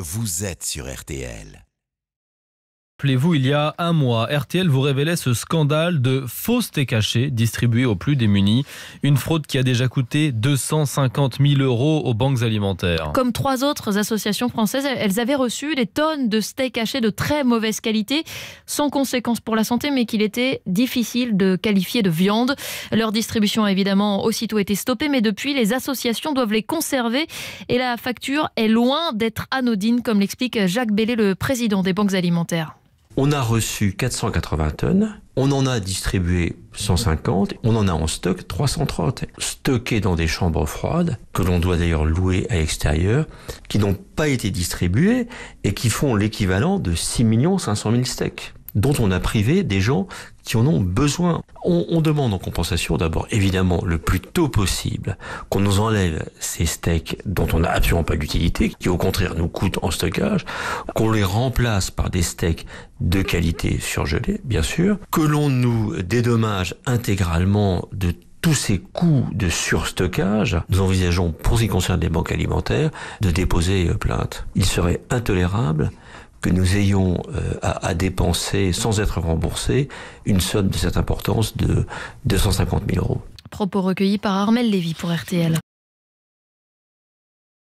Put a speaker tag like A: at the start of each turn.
A: Vous êtes sur RTL. Rappelez-vous, il y a un mois, RTL vous révélait ce scandale de steaks hachés distribués aux plus démunis. Une fraude qui a déjà coûté 250 000 euros aux banques alimentaires. Comme
B: trois autres associations françaises, elles avaient reçu des tonnes de steaks hachés de très mauvaise qualité, sans conséquence pour la santé, mais qu'il était difficile de qualifier de viande. Leur distribution a évidemment aussitôt été stoppée, mais depuis, les associations doivent les conserver et la facture est loin d'être anodine, comme l'explique Jacques Bellé, le président des banques alimentaires.
C: On a reçu 480 tonnes, on en a distribué 150, on en a en stock 330, stockés dans des chambres froides, que l'on doit d'ailleurs louer à l'extérieur, qui n'ont pas été distribuées et qui font l'équivalent de 6 500 000 steaks dont on a privé des gens qui en ont besoin. On, demande en compensation d'abord, évidemment, le plus tôt possible, qu'on nous enlève ces steaks dont on n'a absolument pas d'utilité, qui au contraire nous coûtent en stockage, qu'on les remplace par des steaks de qualité surgelés, bien sûr, que l'on nous dédommage intégralement de tous ces coûts de surstockage, nous envisageons, pour ce qui concerne les banques alimentaires, de déposer plainte. Il serait intolérable que nous ayons euh, à, à, dépenser sans être
A: remboursés une somme de cette importance de 250 000 euros.
B: Propos recueillis par Armel Lévy pour RTL.